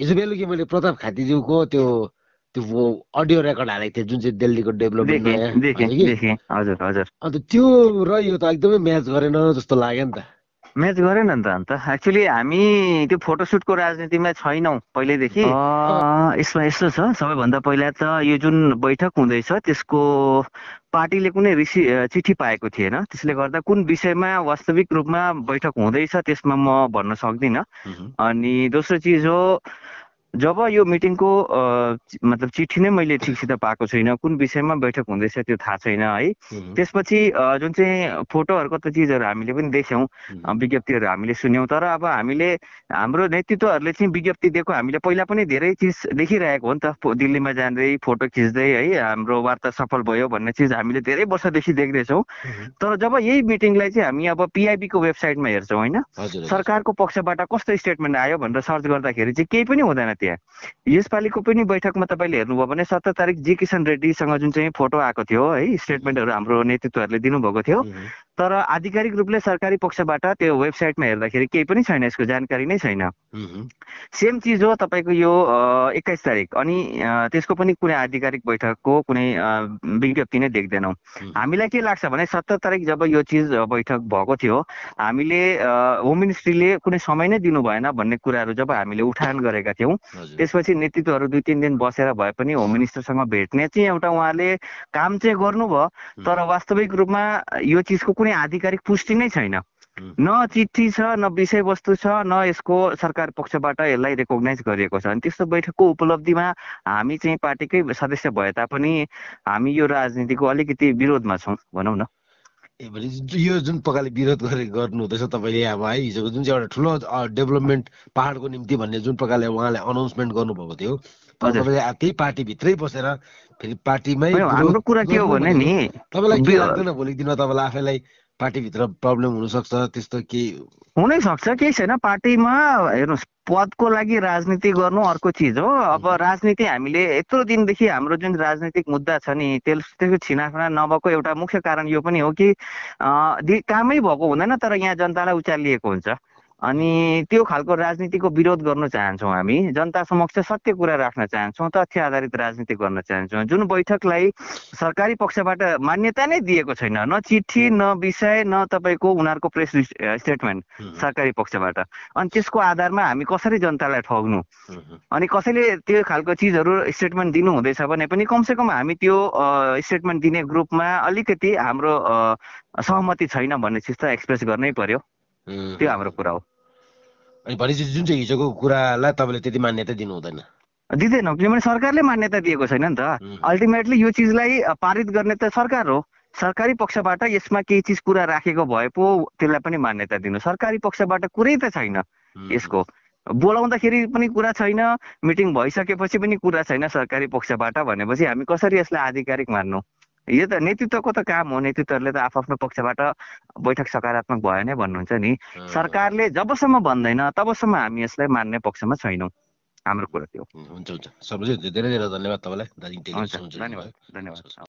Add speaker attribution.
Speaker 1: हिजो बेलुकी मैले प्रताप खातीज्यूको त्यो त्यो अडियो रेकर्ड हालेको थिएँ जुन चाहिँ दिल्लीको डेभलपमेन्ट हजुर हजुर अन्त त्यो र यो त एकदमै म्याच गरेन जस्तो लाग्यो नि त म्याच गरेन नि त अन्त एक्चुली हामी त्यो फोटोसुटको राजनीतिमा छैनौँ पहिल्यैदेखि यसमा यस्तो छ सबैभन्दा पहिला त यो जुन बैठक हुँदैछ त्यसको पार्टीले कुनै रिसि चिठी पाएको थिएन त्यसले गर्दा कुन विषयमा वास्तविक रूपमा बैठक हुँदैछ त्यसमा म भन्न सक्दिनँ अनि दोस्रो चिज हो जब यो मिटिङको मतलब चिठी नै मैले ठिकसित पाएको छुइनँ कुन विषयमा बैठक हुँदैछ त्यो थाहा छैन है त्यसपछि जुन चाहिँ फोटोहरूको त चिजहरू हामीले पनि देख्यौँ विज्ञप्तिहरू हामीले सुन्यौँ तर अब हामीले हाम्रो नेतृत्वहरूले चाहिँ विज्ञप्ति दिएको हामीले पहिला पनि धेरै चिज देखिरहेको हो नि त दिल्लीमा जाँदै फोटो खिच्दै है हाम्रो वार्ता सफल भयो भन्ने चिज हामीले धेरै वर्षदेखि देख्दैछौँ तर जब यही मिटिङलाई चाहिँ हामी अब पिआइबीको वेबसाइटमा हेर्छौँ होइन सरकारको पक्षबाट कस्तो स्टेटमेन्ट आयो भनेर सर्च गर्दाखेरि चाहिँ केही पनि हुँदैन त्यहाँ यसपालिको पनि बैठकमा तपाईँले हेर्नुभयो भने सत्र तारिक जी किसन रेड्डीसँग जुन चाहिँ फोटो आएको थियो है स्टेटमेन्टहरू हाम्रो नेतृत्वहरूले दिनुभएको थियो तर आधिकारिक रूपले सरकारी पक्षबाट त्यो वेबसाइटमा हेर्दाखेरि केही पनि छैन यसको जानकारी नै छैन सेम चिज हो तपाईँको यो एक्काइस तारिक अनि त्यसको पनि कुनै आधिकारिक बैठकको कुनै विज्ञप्ति नै देख्दैनौँ हामीलाई के लाग्छ भने सत्र तारिक जब यो चिज बैठक भएको थियो हामीले होम मिनिस्ट्रीले कुनै समय नै दिनु भएन भन्ने कुराहरू जब हामीले उठान गरेका थियौँ त्यसपछि नेतृत्वहरू दुई तिन दिन बसेर भए पनि होम मिनिस्टरसँग भेट्ने चाहिँ एउटा उहाँले काम चाहिँ गर्नुभयो तर वास्तविक रूपमा यो चिजको कुनै आधिकारिक पुष्टि नै छैन न चिठी छ न विषयवस्तु छ न यसको सरकार पक्षबाट यसलाई रेकगनाइज गरिएको छ अनि त्यस्तो बैठकको उपलब्धिमा हामी चाहिँ पार्टीकै सदस्य भए तापनि हामी यो राजनीतिको अलिकति विरोधमा छौँ भनौँ न ए यो जुन प्रकारले विरोध गरे गर्नु हुँदैछ तपाईँले अब है हिजोको जुन चाहिँ एउटा ठुलो डेभलपमेन्ट पहाडको निम्ति भन्ने जुन प्रकारले उहाँले अनाउन्समेन्ट गर्नुभएको थियो तपाईँले त्यही पार्टीभित्रै बसेर फेरि पार्टीमै हाम्रो कुरा के हो भने नि तपाईँलाई के लाग्दैन भोलिको दिनमा तपाईँलाई आफैलाई पार्टीभित्र प्रब्लम हुनसक्छ त्यस्तो केही हुनै सक्छ केही छैन पार्टीमा हेर्नुहोस् पदको लागि राजनीति गर्नु अर्को चिज हो अब राजनीति हामीले यत्रो दिनदेखि हाम्रो जुन राजनीतिक मुद्दा छ नि त्यस त्यसको छिनाफिना नभएको एउटा मुख्य कारण यो पनि हो कि कामै भएको हुँदैन तर यहाँ जनतालाई उचालिएको हुन्छ अनि त्यो खालको राजनीतिको विरोध गर्न चाहन्छौँ हामी जनता समक्ष सत्य कुरा राख्न चाहन्छौँ तथ्य आधारित राजनीति गर्न चाहन्छौँ जुन बैठकलाई सरकारी पक्षबाट मान्यता नै दिएको छैन न चिठी न विषय न तपाईँको उनीहरूको प्रेस स्टेटमेन्ट सरकारी पक्षबाट अनि त्यसको आधारमा हामी कसरी जनतालाई ठग्नु अनि कसैले त्यो खालको चिजहरू स्टेटमेन्ट दिनु हुँदैछ भने पनि कमसेकम हामी त्यो स्टेटमेन्ट दिने ग्रुपमा अलिकति हाम्रो सहमति छैन भन्ने चिज त एक्सप्रेस गर्नै पर्यो त्यो हाम्रो कुरा हो अनि भनेपछि जुन चाहिँ हिजोको कुरालाई तपाईँले त्यति मान्यता दिनु हुँदैन दिँदैन किनभने सरकारले मान्यता दिएको छैन नि त अल्टिमेटली यो चिजलाई पारित गर्ने त सरकार हो सरकारी पक्षबाट यसमा केही चिज कुरा राखेको भए पो त्यसलाई पनि मान्यता दिनु सरकारी पक्षबाट कुरै त छैन यसको बोलाउँदाखेरि पनि कुरा छैन मिटिङ भइसकेपछि पनि कुरा छैन सरकारी पक्षबाट भनेपछि हामी कसरी यसलाई आधिकारिक मान्नु यो त नेतृत्वको त काम हो नेतृत्वहरूले त आफ आफ्नो पक्षबाट बैठक सकारात्मक भयो नै भन्नुहुन्छ नि सरकारले जबसम्म भन्दैन तबसम्म हामी यसलाई मान्ने पक्षमा छैनौँ हाम्रो कुरा त्यो हुन्छ हुन्छ धेरै धेरै धन्यवाद तपाईँलाई धन्यवाद धन्यवाद